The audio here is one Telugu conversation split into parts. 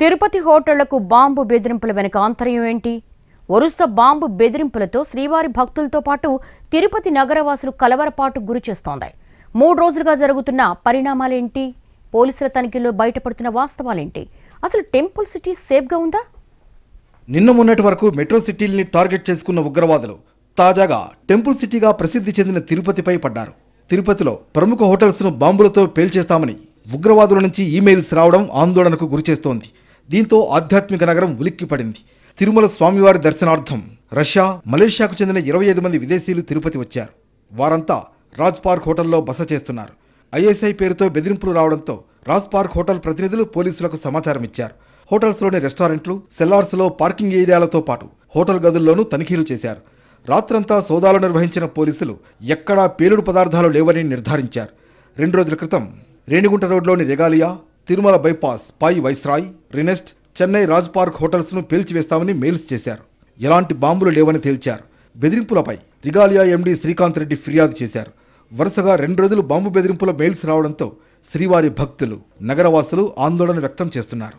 తిరుపతి హోటళ్లకు బాంబు బెదిరింపుల వెనుక ఆంతర్యం ఏంటి వరుస బాంబు బెదిరింపులతో శ్రీవారి భక్తులతో పాటు తిరుపతి నగరవాసులు కలవరపాటు గురి చేస్తోంది మూడు రోజులుగా జరుగుతున్న పరిణామాలేంటి పోలీసుల తనిఖీల్లో బయటపడుతున్న వాస్తవాలేంటి అసలు టెంపుల్ సిటీ సేఫ్గా ఉందా నిన్న మొన్నటి వరకు మెట్రో సిటీల్ని టార్గెట్ చేసుకున్న ఉగ్రవాదులు తాజాగా టెంపుల్ సిటీగా ప్రసిద్ధి చెందిన తిరుపతిపై పడ్డారు తిరుపతిలో ప్రముఖ హోటల్స్ను బాంబులతో పేల్చేస్తామని ఉగ్రవాదుల నుంచి ఈమెయిల్స్ రావడం ఆందోళనకు గురిచేస్తోంది దీంతో ఆధ్యాత్మిక నగరం ఉలిక్కిపడింది తిరుమల స్వామివారి దర్శనార్థం రష్యా మలేషియాకు చెందిన ఇరవై ఐదు మంది విదేశీయులు తిరుపతి వచ్చారు వారంతా రాజ్ పార్క్ హోటల్లో బస చేస్తున్నారు ఐఎస్ఐ పేరుతో బెదిరింపులు రావడంతో రాజ్ పార్క్ హోటల్ ప్రతినిధులు పోలీసులకు సమాచారం ఇచ్చారు హోటల్స్లోని రెస్టారెంట్లు సెల్లార్స్లో పార్కింగ్ ఏరియాలతో పాటు హోటల్ గదుల్లోనూ తనిఖీలు చేశారు రాత్రంతా సోదాలు నిర్వహించిన పోలీసులు ఎక్కడా పేలుడు పదార్థాలు లేవని నిర్ధారించారు రెండు రోజుల క్రితం రేణిగుంట రోడ్లోని రెగాలియా తిరుమల బైపాస్ పాయి వైస్రాయ్ రినెస్ట్ చెన్నై రాజ్ పార్క్ హోటల్స్ను పేల్చివేస్తామని మెయిల్స్ చేశారు ఎలాంటి బాంబులు లేవని తేల్చారు బెదిరింపులపై రిగాలియా ఎండీ శ్రీకాంత్ రెడ్డి ఫిర్యాదు చేశారు వరుసగా రెండు రోజులు బాంబు బెదిరింపుల మెయిల్స్ రావడంతో శ్రీవారి భక్తులు నగరవాసులు ఆందోళన వ్యక్తం చేస్తున్నారు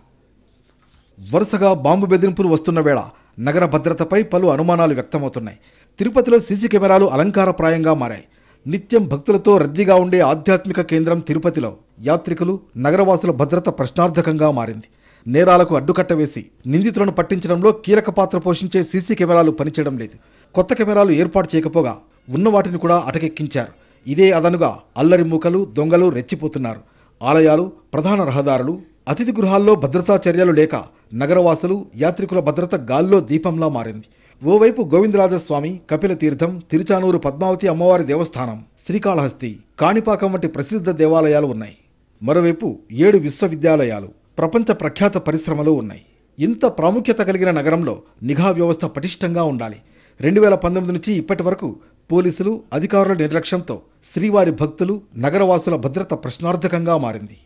వరుసగా బాంబు బెదిరింపులు వస్తున్న వేళ నగర భద్రతపై పలు అనుమానాలు వ్యక్తమవుతున్నాయి తిరుపతిలో సీసీ కెమెరాలు అలంకారప్రాయంగా మారాయి నిత్యం భక్తులతో రద్దీగా ఉండే ఆధ్యాత్మిక కేంద్రం తిరుపతిలో యాత్రికులు నగరవాసుల భద్రత ప్రశ్నార్థకంగా మారింది నేరాలకు అడ్డుకట్ట వేసి నిందితులను పట్టించడంలో కీలక పాత్ర పోషించే సీసీ కెమెరాలు పనిచేయడం లేదు కొత్త కెమెరాలు ఏర్పాటు చేయకపోగా ఉన్న వాటిని కూడా అటకెక్కించారు ఇదే అదనుగా అల్లరి మూకలు దొంగలు రెచ్చిపోతున్నారు ఆలయాలు ప్రధాన రహదారులు అతిథి గృహాల్లో భద్రతా చర్యలు లేక నగరవాసులు యాత్రికుల భద్రత గాల్లో దీపంలా మారింది ఓవైపు గోవిందరాజస్వామి కపిల తీర్థం తిరుచానూరు పద్మావతి అమ్మవారి దేవస్థానం శ్రీకాళహస్తి కాణిపాకం వంటి ప్రసిద్ధ దేవాలయాలు ఉన్నాయి మరోవైపు ఏడు విశ్వవిద్యాలయాలు ప్రపంచ ప్రఖ్యాత పరిశ్రమలు ఉన్నాయి ఇంత ప్రాముఖ్యత కలిగిన నగరంలో నిఘా వ్యవస్థ పటిష్టంగా ఉండాలి రెండు వేల పంతొమ్మిది నుంచి ఇప్పటి వరకు పోలీసులు అధికారుల నిర్లక్ష్యంతో శ్రీవారి భక్తులు నగరవాసుల భద్రత ప్రశ్నార్థకంగా మారింది